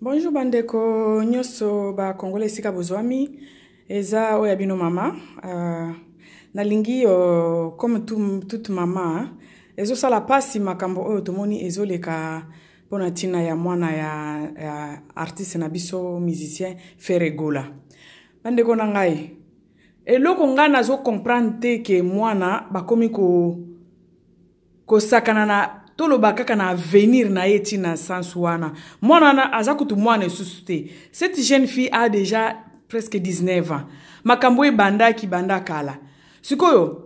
bonjour bandeko nyonso bakongola esika bozwami eza oyo ya bino mama uh, nalingi uh, comme toute mama ezosala mpasi makambo oyo tomoni ezoleka mpona ntina ya mwana ya, ya artiste na biso musicien feregola bandeko na ngai eloko ngai nazocomprendre te ke mwana bakomi kosakana ko na toloba kaka na avenir na ye ntina sanse wana mwana wana aza kutu mwana lisusu te cette jeune fille a déjà presque 19 ans makambo ebandaki banda kala sikoyo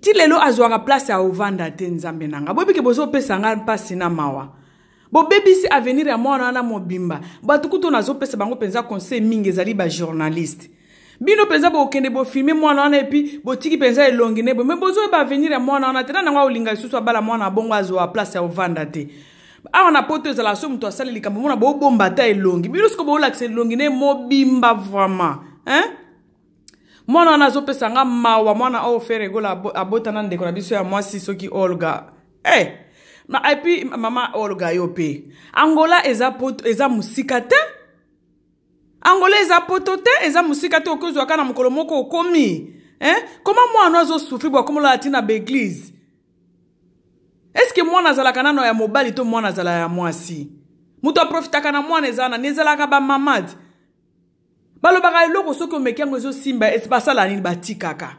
ti lelo azwaka place ya ovanda te nzambe na nga boyebi ke bozopesa nga mpasi na mawa bobebisi avenir ya mwana wana mobimba bato kutu nazopesa bango mpenza conseil mingi ezali bajournaliste bino mpenza bokende bofilme mwana wana epi botiki mpenza elongi na ebo me bozoyeba avenir ya mwana wana te na nango akolinga lisusu abala mwana abongo azwa place ya ovanda te awa na po to ezala so moto asali likambo mona bobomba ta elongi bino siko boolakisa elongi na mobimba vraimen hein mwana wana azopesa nga mawa mwana oyo feregola abotana ndeko na biso ya mwasi soki olga e eh! hey! epi mama olga yo mpe angola eza, eza mosika te angolo eza poto te eza mosika te okozwa kaka na mokolo moko okomi eh? koma mwana azosufri bwa komolala ntina baeglize eske mwana azalaka nano ya mobali to mwana azalaka ya mwasi moto aprofitaka na mwana eza nani ezalaka bamamadi balobaka eloko soki omeki yango ezosimba basala nini batikaka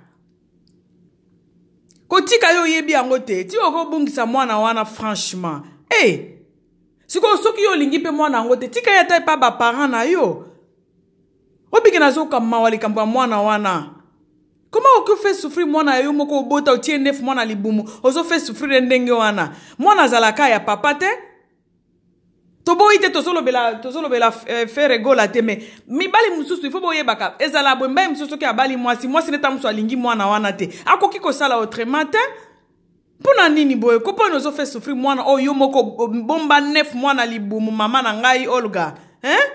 kotika yo oyebi yango te ti okobungisa mwana wana franchement e hey! sikoyo soki yo olingi mpe mwana yango te tika ye ata epa baparent na yo obike nazokamma wa likambo ya mwana wana koma okoki ofe souffrir mwana yo moko obota otie ndefu mwana libumu ozofe souffrir ye ndenge wana mwana azalaka ya papa te toboyi te tozolobela tozolobela eh, fere gola te me mibali mosusu ifo boyebaka ezala boye mbai mosusu soki abali mwasi mwasi neta mosu alingi mwana wana te akoki kosala autrement te mpona nini boye koponi ozofe souffrir mwana oyo yo moko bomba nef mwana libumu mama na ngai olga hein?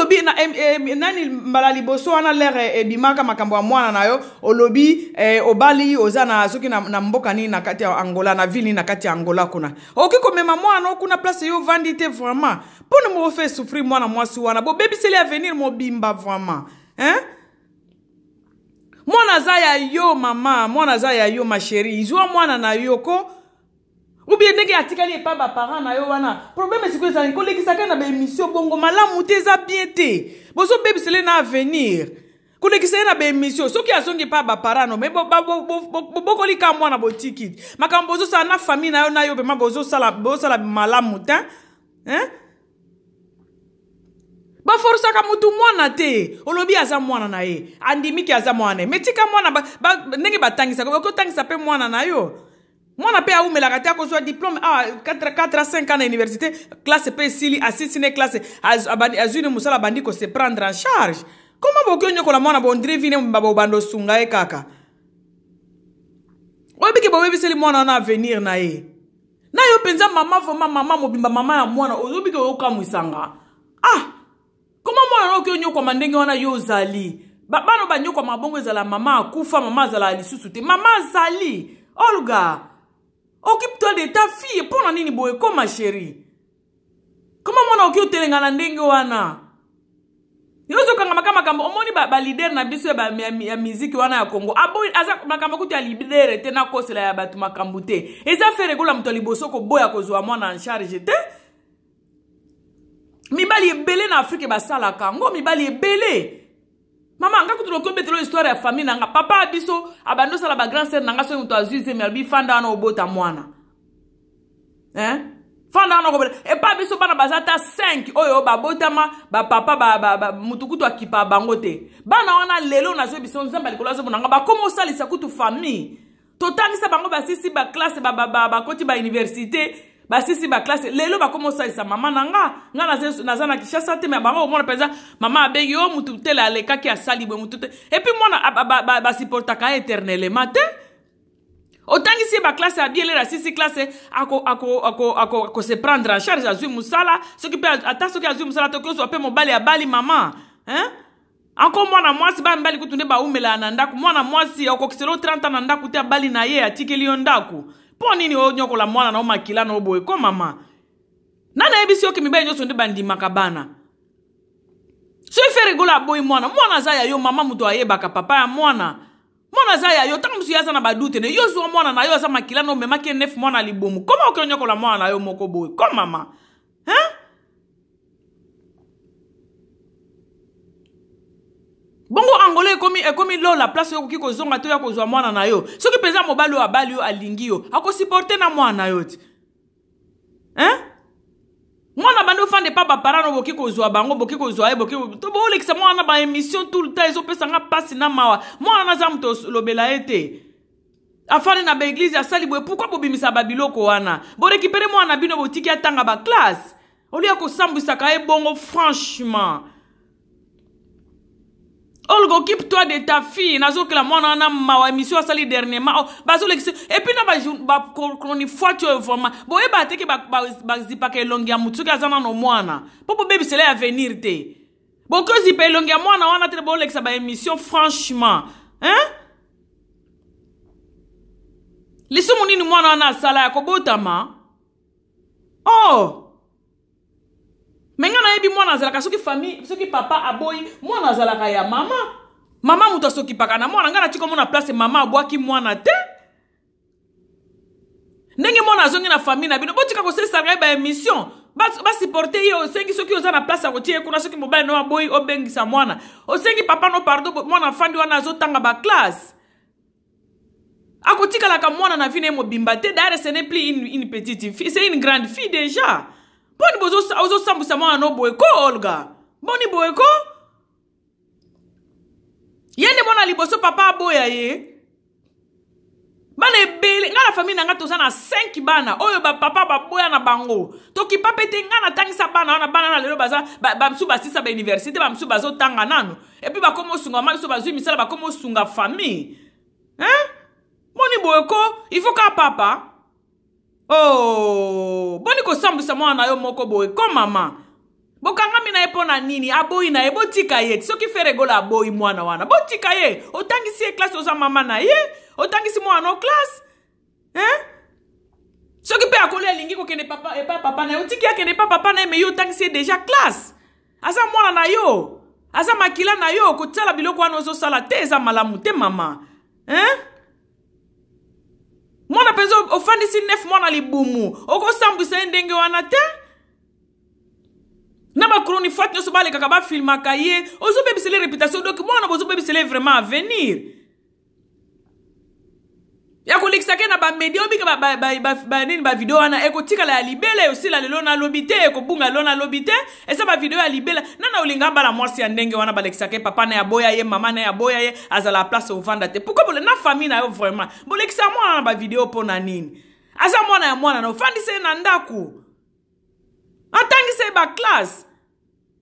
olobi na, e, e, nani mbala liboso wana lere ebimaka makambo ya mwana na yo olobi e, obali oza na soki na, na mboka nini na kati ya angola na ville nini na kati ya angola kuna okoki komema mwana okuna place yo ovandi te vraiment mpona mofe souffrir mwana mwasi wana bobebiseli avenir mobimba vraiment hein? mwana aza ya yo mama mwana aza ya yo masheri izwa mwana na yo ko ou bien ndenge atikali epai baparent na yo wana probleme sikoyo ezali kolekisaka na baémission bongo malamu te eza bien te bozobebisela ye na avenir kolekisa ye na baémission soki azongi epai baparano me bobokoli ka mwana botiki makambo bozosala na famille na yo na yo pema bozosala malamu te baforsaka motu mwana te olobi aza mwana na ye andimiki aza mwana na ye me tika mwana ndenge batangisaka okotangisa mpe mwana na yo ba, ba, mwana mpe awumelaka te akozwa diplome awa 4 a 5 ans na université classe mpe esili asisi ne classe azwi ne mosala abandi kose prendre en charge koma bokoki onyokola mwana bondire vi ne babobanda osunga ye kaka oyebiki boyebiseli mwana wana avenir na ye na yo mpenza mama vrema mama mobimba mama ya mwana oyebiki oyokamwisanga ah koma mwana na okoki onyokwama ndenge wana yo ozali bana banyokwama bongo ezala mama akufa mama azala lisusu te mama azali olga oh, occupe-toi de ta fille mpona nini boye koma sheri koma mwana oki otelenga na ndenge wana yo ozokanga maka makambo omoni balidere na biso ya miziki wana ya kongo ah, aza makambo kutu ya lidere te nakosela ya bato makambo te eza fere ekola moto ya liboso koboya kozwa mwana en charge te mibali ebele na afrike basalaka yango mibali ebele mama nga kutu lokomi betela oyo histoire ya famille na nga papa abiso abandi osala bagrand sere na nga soki moto azwi zemi alobi fanda wana obota mwana eh? fanda wana kobela epa biso bana baza ta 5 oyo babotama bapapa ba, ba, ba, mutu kutu akipa bango te bana wana lelo nazoyi biso nzambe alikolo azomona nga bakoma osalisa kutu famille totangisa bango basisi baklasse bakoti bauniversité ba, ba, ba, ba, ba, ba, ba, ba, basisi baklasse lelo bakoma osalisa mama na nga nga naza na kishasa te me bango komona mpenza mama abengi yo motu tele alekaki asali boye motu te epui mwana basuportaka éternellement te otangisi ye baklasse abielela sisi klasse akose prendre en charge azwi mosala soki mpe ata soki azwi mosala toki ozwa mpe mobali abali mama hein? anko mwana mwasi bamibali kutu nde baumelaa na ndako mwana mwasi akokisela o 30 na ndako te abali na ye atikeli yo ndako mpo nini onyokola mwana na omakila na oboye ko mama nani ayebisi yo ke mibali nyonso nde bandimaka bana so ife rigola aboyi mwana mwana aza ya yo mama moto ayebaka papa ya mwana mwana aza ya yo ntango mosusu ye aza na badute ne yo zwa mwana na yo aza makila na omemaki nefe mwana libomu koma oke onyokola mwana na yo moko boye ko mama ekomi lola place oyo okoki kozonga te oya kozwa mwana na yo soki mpenza mobali oyo abali yo alingi yo akosiporte na mwana na yo ti hein mwana bandi ofande mpa baparano boki kozwa bango boki kozwa ye boki to boolekisa mwana na baémission tout le temps ezopesanga mpasi na mawa mwana naza moto olobela ye te afandi na baeglize asali boye pourkui bobimisa babiloko wana borekipere mwana bino botiki atanga baklasse olia kosambwisaka ye bongo franchement olga occupe-toi de ta fille nazokela mwana wana mawa émission asali dernièrement oh, bazolekisa epui na bakoni fois tio vraiment boyeba teke bazipaka elongi ya motu soki aza nano mwana mpo bobebisela ya avenir te bokozipa elongi ya mwana wana te bolekisa baémission franchement hein lisumu nini mwana wana asala ya kobotama o oh. oyebi mwana azalaka soki famille soki papa aboyi mwana azalaka ya mama mama moto asokipaka na mwana ngai natika omona place mama abwaki mwana te ndenge mwana azongi na famille na bino botika kosalisa ngai baémission basupporte ye osengi soki oza na place ya kotia ye kuna soki mobali no aboyi obengisa mwana osengi papa no pardon mwana afandi wana azotanga baklasse akotikalaka mwana na vi na ye mobimba te dare ce n'est plus une, une petite fille c'est une grande fille déjà mponi ozosambwisa mwana no boye ko olga mboni boye ko ye nde mwana liboso papa aboya ye bana ebele ngai na famille na ngai toza na 5 bana oyo bapapa baboya na bango tokipa mpe te ngai natangisa bana wana bana na lelo baza bamosusu basilisa bauniversité bamosusu bazotanga nano epui bakoma osunga ma biso bazwi misala bakoma osunga famille hein moni boyeko il faut kaka papa o oh, boni kosambwisa mwana na yo moko boye ko mama bokangami na ye mpo na nini aboyi na ye botika ye soki feregola aboyi mwana wana botika ye otangisi ye klase oza mama na ye otangisi mwana no klase eh? soki mpe akoli alingi kokende epa eh, papa na ye otiki akende epa papa na ye me ye otangisi ye deja klase aza mwana na yo aza makila na yo kotiala biloko wana ozosala te eza malamu te mama hein? Eh? mwana mpenza ofandisi nefu mwana libumu okosambwisa ye ndenge wana te na bacronifate nyonso balekaka bafilmaka ye ozobebisela reputation donk mwana bozobebisela ye vraiment avenir ya kolekisaka na bamedia obika banini ba, ba, ba, bavideo wana ekotikala ya libela eosila lelo nalobi te ekobunga lelo nalobi te esa bavideo ya libela nana olinga bala mwasi ya ndenge wana balekisaka ye papa na ya boya ye mama na ya boya ye azala ya place ovanda te pourkui bole na famille na yo vraiment bolekisa mwana na bavideo mpo na nini aza mwana ya mwana na ofandisa ye na ndako atangisa ye baklasse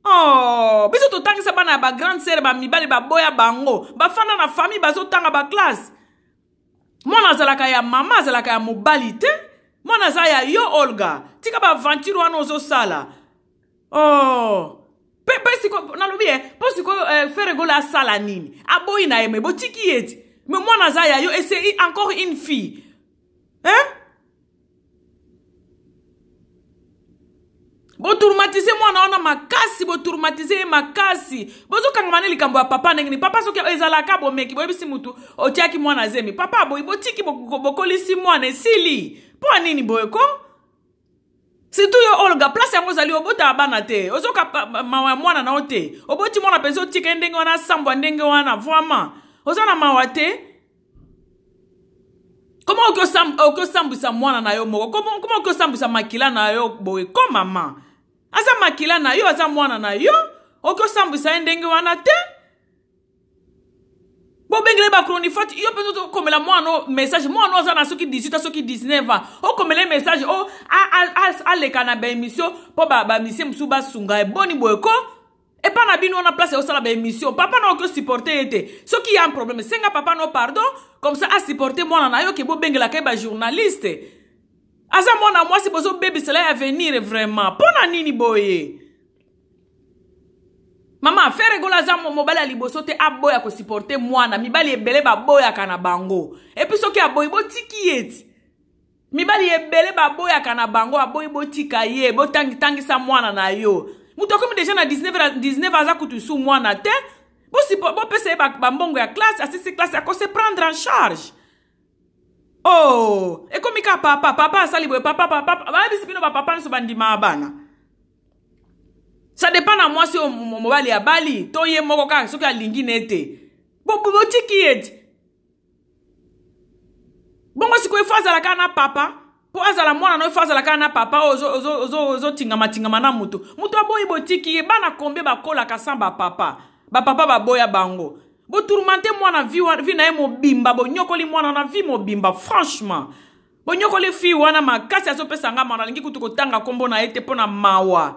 oh, biso totangisa bana ya bagrande sere bamibali baboya bango bafanda na famille bazotanga baklasse mwana azalaka ya mama azalaka ya mobali te mwana aza ya yo olga tika baaventire wana ozosala oh. mpe mpe siko nalobi ye mpo sikoyo eh, feregola asala nini aboyi na ye me botiki ye ti me mwana aza ya yo ese encore une fille hein? Eh? botraumatise mwana wana makasi botraumatise ye makasi bozokangama ne likambo ya papa ndenge nini papa soki ezalaka bomeki boyebisi mutu otiaki mwana zemi papa boyi botiki bokolisi mwana esili mpo nini boyeko surtout yo olga place yango ozali obotaka bana te ozoka mawa ya mwana na yo te oboti mwana mpenza otika ye ndenge wana asambwa ndenge wana vraimen oza na mawa te koma okoki osambwisa mwana na yo moko koma okoki osambwisa makila na yo boye ko mama aza makila na yo aza mwana na yo okoki osambwisa ye ndenge wana te bobengele bacronifate yo mpe okomela mwana message mwana oyo aza na soki 18 a soki 19 a okomela ye message o aleka na baémission mpo bamisie mosusu basunga eboni eh, boyeko epa eh, na bino wana place osala baémission papa na okoki osupporte ye te soki ya problème senga papa no pardon comme ça asupporte mwana na yo ke bobengelaka ye bajournaliste aza mwana mwasi bozobebisela ya avenir vraiment mpo na nini boye mama afere egola aza mobali ya liboso te aboya kosuporte mwana mibali ebele baboyaka na bango epui soki aboyi botiki ye ti mibali ebele baboyaka na bango aboyi botika ye botangisa mwana na yo moto akomi deja na 19, 19 aza kutu su mwana te bopesa ye bambongo ya classe asisi classe akose prendre en charge o oh, ekomi ka papa papa asali boye papa papa bayebisi bino bapapa nyonso bandima ya bana sa depan na mwasi oyo mobali abali to ye moko kaka soki alingi na ye te botiki ye ti bongo sikoyo fo azala kaka na papa mpo azala mwana no fo azala kaka na papa oyo ozotingamatingama na motu motu aboyi botiki ye bana kombie bakolaka san bapapa bapapa baboya bango botourmente mwana vi, vi na ye mobimba bonyokoli mwana na vi mobimba franchement bonyokoli fi wana makasi azopesa nga mana alingi kutu kotanga nkombo na ye te mpo na mawa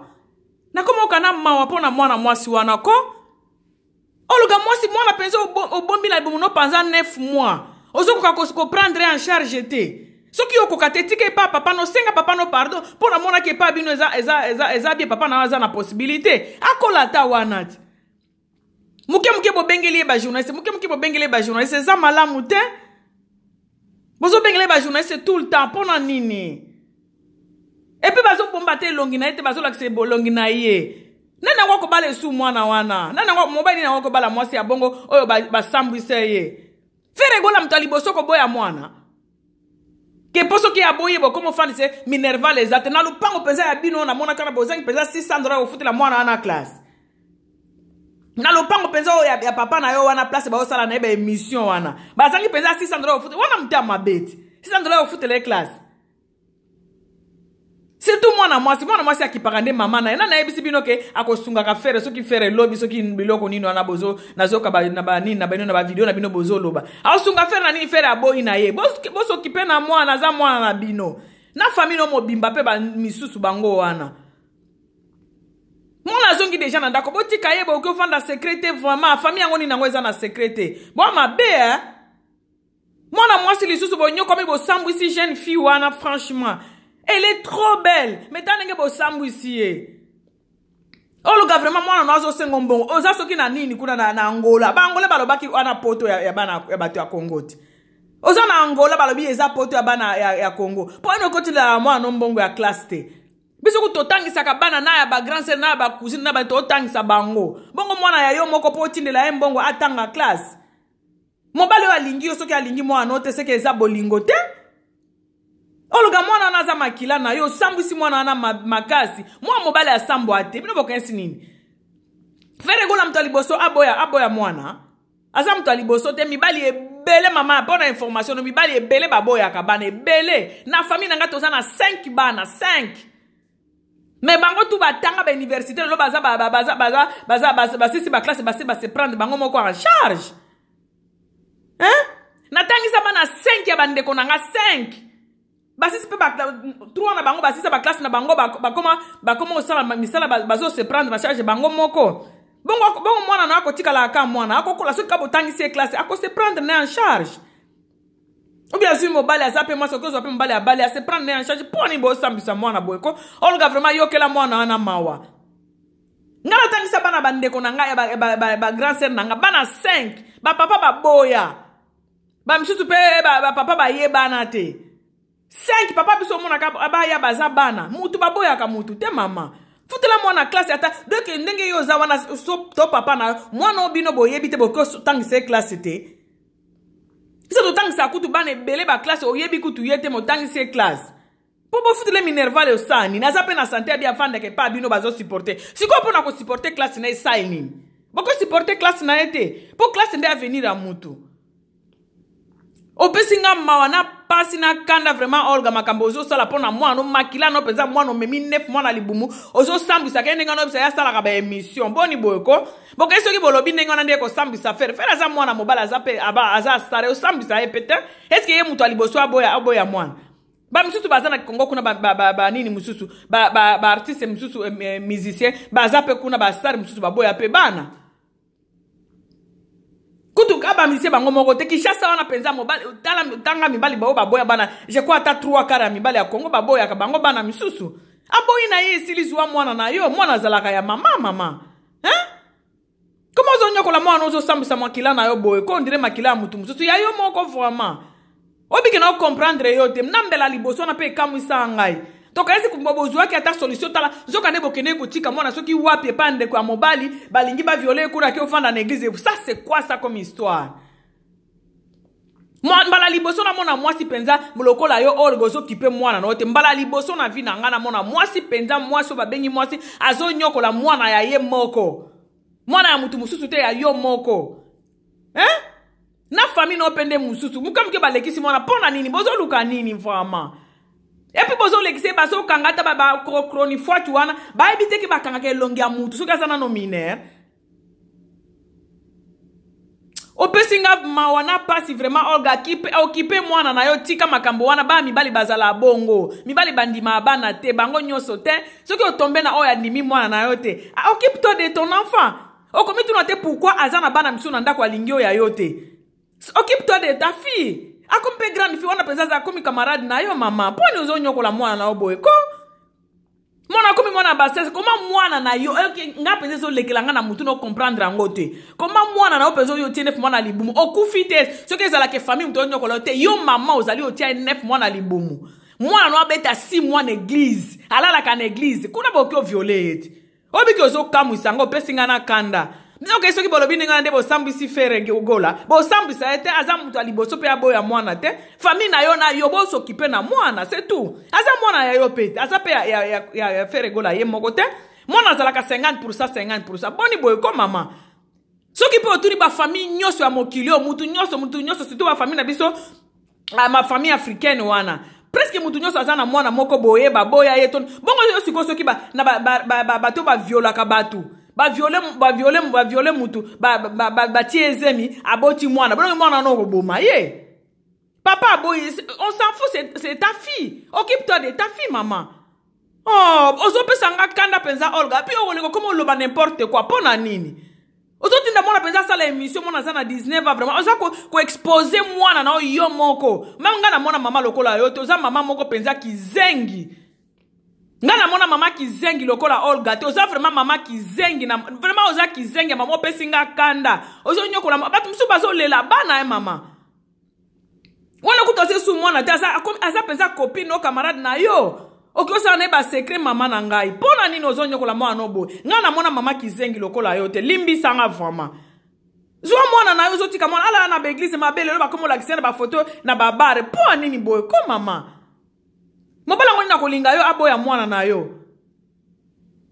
nakoma okana mawa mpo na mwana mwasi wana ko oluka mwasi mwana mpenza obombila bomono mpanza 9 mois ozokoka koprendre en charge te soki okoka te tika epa papa no senga papa no pardon mpo namonaki epa bino eza, eza, eza, eza bie papa na aza na possibilité akola ata wana ti moke moke bobengeli ye bajournaliste moke moke bobengeli ye bajournaliste eza malamu te bozobengela ye bajournaliste tout le temps mpona nini epui bazobomba te elongi na ye te bazolakisa bolongi na ye nani yango akobala esu mwana wana nani yango mobali nini yango akobala mwasi ya bongo oyo basambwise ye fere egola moto ya liboso koboya mwana ke mpo soki aboye bokoma ofandise minerval eza te na lupango mpenza ya bino namonaka na bozangi mpenza 600 dollar kofutela mwana wana classe na lopango mpenza oyo ya papa na yo wana place baosala na ye baémission wana bazangi mpenza 600 dola ofutela wana moto ya mabe ti 600 dola ofutela ye classe surtout mwana mwasi mwana mwasi akipaka nde mama na ye na nayebisi bino ke akosungaka fere soki fere elobi soki biloko nini wana bozo nazoyoka na banini na banino na bavideo na bino bozoloba aosunga fere na nini fere aboyi na ye bosoki mpe na mwana aza mwana na bino na fami no mobimba mpe misusu bango wana mwana azongi deja na ndako botika ye bokoki ofanda sekre te vraimen afami yango nini yango eza na sekre te bo mabe e mwana mwasi lisusu bonyokomi bosambwisi jeune fille wana franchement elle est trop belle me ta ndenge bosambwisi ye oluka vraiment mwana na azosenga mbongo oza soki na nini kuna na, na angola baangola balobaki wana poto ya, ya, bana, ya bato ya kongo te oza na angola balobi eza poto ya bana ya, ya kongo mpo ene okotela mwana no mbongo ya classe te biso ku totangisaka bana na ya bagrand sere na ya bacousine na ba totangisa bango bongo mwana ya yo moko mpo otindela ye mbongo atanga classe mobali oyo alingi yo soki alingi mwana te soki eza bolingo te oluka mwana wana aza makila na yo osambwisi mwana wana makasi mwana mobali asambwa te bino bokanisi nini fere ekola moto ya liboso aboya aboya mwana aza moto ya liboso te mibali ebele mama mpo na information no mibali ebele baboyaka bana ebele na famille na ngai toza na 5 bana 5 me bango tu batanga bauniversité lelo basisi baklasse basi base prendre bango moko en charge hein? natangisa bana 5 ya bandeko na nga 5 basisi mpe trois na bango basisa baklasse na bango bakoma bakoma kosala misala bazo se prendre na charge bango moko bongo mwana na akotikala aka mwana akokola soki ka botangisi ye classe akose prendre ne en charge ou bien soki mobali aza mpe mwasi okoki ozwa mpe mobali abali ase prendre en charge mpo nini boosambisa mwana boye ko oluka vraiment yokela mwana wana mawa ngai natangisa bana bandeko na ngai bagrand ser na ngai bana 5 bapapa baboya bamisusu mpe bapapa bayebana te 5 papa biso omonaka baya baza bana mutu baboyaka mutu te mama futela mwana klase ata donk ndenge yo oza wana to papa na yo mwana o bino boyebi te bokoki otangisa ye klase te biso totangisa kutu bana ebele baklasse oyebi kutu ye te motangisi ye klasse mpo bofutela minerval osani naza mpe na sante abi afandaka epa bino bazosupporte sikoyo mpo na kosupporte klasse na ye esali nini bokosupporte klasse na ye te mpo klasse nde avenir ya motu opesi nga mawa na mpasi na kanda vraiment olga makambo ozosala mpo na mwana no makila no mpenza mwana omemi nef mwana libumu ozosambwisa ke ndenge wana oyebisa ye asalaka baémission mboni boye ko bokoki soki bolobi ndenge wana nde kosambwisa fere fere aza mwana mobali aza pe aza stare osambwisa ye peut-être est ce ke ye moto ya liboso aboya mwana bamisusu baza na kongo kuna banini mosusu baartiste mosusu musicien baza mpe kuna bastar mosusu baboya mpe bana ba, ba, ba, ba, ba, ba, ba, eh, eh, ba, ba, kutu abambisi bango moko te kinshasa wana mpenza mobali tala ntanga mibali baoyo baboya bana jeko ata 3 kare ya mibali ya kongo baboyaka bango bana misusu aboyi na ye esili zwa mwana na yo mwana azalaka ya mama mama hein? koma ozonyokola mwana ozosambwisa makila na yo boye ko ondire makila ya motu mosusu ya yo moko vraimen obikena okomprendre yo te nambela liboso wana mpe ekamwisa ngai tokanisi bozwaki ata solution tala nzokande bokende kotika mwana soki wapi epa ndeko ya mobali balingi baviole ekunaki ofanda na eglize ça c'est quoi ça comme histoire mbala liboso na mwana mwasi mpenza lokola yo oyo kozokipe mwana na yo te mbala liboso na vi na ngai na mwana mwasi mpenza mwasi oyo babengi mwasi azonyokola mwana ya ye moko mwana ya motu mosusu te ya yo moko eh? na fami na yo mpe nde mosusu mokamike balekisi mwana mpo na nini bozoluka nini vraiment epuis bozolekisa ye bazokanga ata bakronifwaki wana bayebi teke bakangaka elongi ya mutu soki aza nano minere opesi nga mawa na mpasi vraiment olga okipe mwana na yo tika makambo wana bana mibali bazala bongo mibali bandima ya bana te bango nyonso te soki otombe na oyo andimi mwana na yo te okipe to de ton enfant okomi tuna te pourkui aza na bana misu na ndako alingi oyo ya yo te okipe to de ta fille akomi mpe grande fille wana mpenza aza akomi camarade na yo mama mponi ozonyokola mwana na yo boye ko mwana akomi mwana ya basese koma mwana na yo nga mpenza ezolekela nga na motu na okomprendre yango te koma mwana na yo mpenza oyo otie nefe mwana ya libumu okufi te soki ezalaka efamille moto onyokola yo te yo mama ozali otia nefe mwana ya libumu mwana na abeta si mwa na eglize alalaka na eglize kuna boki oviole ye te obiki ozokamwisa yango opesi ngai na kanda okeyi soki bolobi ndenge wana nde bosambwisi fere ogola bosambwisa ye te aza moto ya liboso mpe aboya mwana te famille na yo na yo bosoki mpe na mwana se tout aza mwana ya yo mpe aza mpe ya fere egola ye moko te mwana azalaka 50 pourcent 50 pourcent boni boye ko mama soki mpe otuni bafamille nyonso ya mokili oyo mutu nyonso mutu nyonso surtout bafamille na biso bafamille africaine wana preske mutu nyonso aza na mwana moko boye baboya ye to bongo yo sikoyo soki bato baviolaka bato ba, ba, ba, ba, ba, ba, ba, ba, baviole baviole baviole mutu batie ezemi aboti mwana bononge mwana no okoboma ye papa aboyi on s'en fout c'est ta fille occupe-toi de ta fille mama oh, ozopesa nga kanda mpenza olga mpi okoleka okoma oloba nimporte quoi mpo na nini ozotinda mwana mpenza asala émission mwana aza na 19 a vraiment oza koexpose ko mwana na oyo yo moko meme nga na mwana mama lokola yo te oza mama moko mpenza kizengi nga namona mama kizengi lokola olga te oza vraiment mama kizengi na vraiment oza kizengi ya mama opesi nga kanda ozonyokola bato mosusu bazolela bana ye eh, mama wana kuta ose su mwana te aza mpenza copine o camarade na yo okoki osala na ye basekre mama na ngai mpo na nini ozonyokola mwana oboye nga namona mama kizengi lokola yo te limbisanga vraiment zwa mwana na yo ozotika mwana ala na baeglize mabe lelo bakoma olakisa na bafoto na babare mpo anini boye ko mama mobali yango nini akolinga yo aboya mwana na yo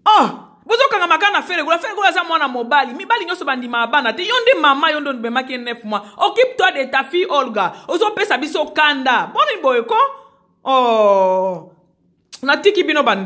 oh bozokanga maka na feregola feregola aza mwana mobali mibali nyonso bandima abana te yo nde mama yo nde ondimemaki 9 mois occupe toi de ta fille olga ozopesa biso kanda boni boye ko oh natiki bino band